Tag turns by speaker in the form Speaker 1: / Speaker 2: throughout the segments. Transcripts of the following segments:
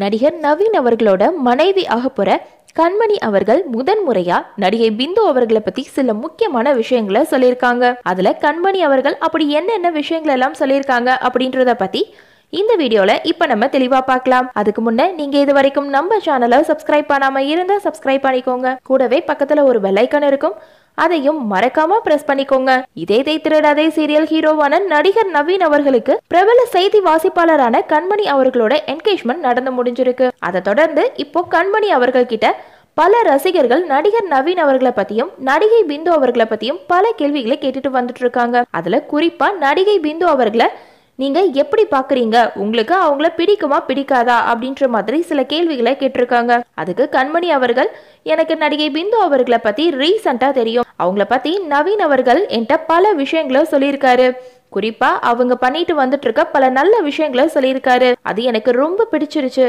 Speaker 1: நடிகர் நவீன் அவர்களோட மனைவி ஆகப்போற கண்மணி அவர்கள் முதன் முறையா நடிகை பிந்து அவர்களை பத்தி சில முக்கியமான விஷயங்களை சொல்லியிருக்காங்க அதுல கண்மணி அவர்கள் அப்படி என்னென்ன விஷயங்கள் எல்லாம் சொல்லியிருக்காங்க அப்படின்றத பத்தி இந்த வீடியோல இப்ப நம்ம தெளிவா பார்க்கலாம் அதுக்கு முன்ன நீங்க இது வரைக்கும் நம்ம சேனலை சப்ஸ்கிரைப் பண்ணாம இருந்தா சப்ஸ்கிரைப் பண்ணிக்கோங்க கூடவே பக்கத்துல ஒரு பெல் ஐக்கன் இருக்கும் அதையும் மறக்காம பிரஸ் பண்ணிக்கோங்க இதே தை திருடாதே சீரியல் ஹீரோவான நடிகர் நவீன் அவர்களுக்கு பிரபல செய்தி வாசிப்பாளரான கண்மணி அவர்களோட என்கேஜ்மெண்ட் நடந்து முடிஞ்சிருக்கு அதை தொடர்ந்து இப்போ கண்மணி அவர்கள் கிட்ட பல ரசிகர்கள் நடிகர் நவீன் அவர்களை பத்தியும் நடிகை பிந்து அவர்களை பத்தியும் பல கேள்விகளை கேட்டுட்டு வந்துட்டு இருக்காங்க அதுல குறிப்பா நடிகை பிந்து அவர்களை நீங்கள் எப்படி பார்க்குறீங்க உங்களுக்கு அவங்கள பிடிக்குமா பிடிக்காதா அப்படின்ற மாதிரி சில கேள்விகளை கேட்டிருக்காங்க அதுக்கு கண்மணி அவர்கள் எனக்கு நடிகை பிந்து அவர்களை பற்றி ரீசண்டாக தெரியும் அவங்கள பற்றி நவீன் அவர்கள் என்கிட்ட பல விஷயங்களை சொல்லியிருக்காரு குறிப்பா அவங்க பண்ணிட்டு வந்துட்டு இருக்க பல நல்ல விஷயங்களை சொல்லியிருக்காரு அது எனக்கு ரொம்ப பிடிச்சிருச்சு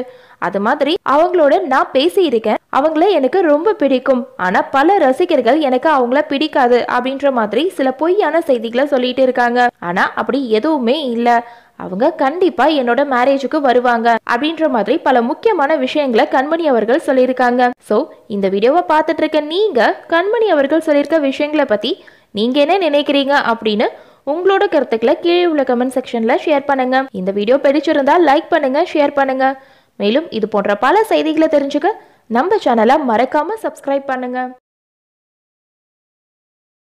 Speaker 1: அது மாதிரி அவங்களோட நான் பேசியிருக்கேன் அவங்கள எனக்கு ரொம்ப பிடிக்கும் ஆனா பல ரசிகர்கள் எனக்கு அவங்கள பிடிக்காது அப்படின்ற மாதிரி சில பொய்யான செய்திகளை சொல்லிட்டு இருக்காங்க ஆனா அப்படி எதுவுமே இல்லை அவங்க கண்டிப்பா என்னோட மேரேஜுக்கு வருவாங்க அப்படின்ற மாதிரி பல முக்கியமான விஷயங்களை கண்மணி அவர்கள் சொல்லியிருக்காங்க சோ இந்த வீடியோவை பார்த்துட்டு இருக்க நீங்க கண்மணி அவர்கள் சொல்லியிருக்க விஷயங்களை பத்தி நீங்க என்ன நினைக்கிறீங்க அப்படின்னு உங்களோட கருத்துக்களை கீழே உள்ள கமெண்ட் செக்ஷனில் ஷேர் பண்ணுங்க இந்த வீடியோ பிடிச்சிருந்தால் லைக் பண்ணுங்கள் ஷேர் பண்ணுங்க மேலும் இது போன்ற பல செய்திகளை தெரிஞ்சுக்க நம்ம சேனலை மறக்காமல் சப்ஸ்கிரைப் பண்ணுங்கள்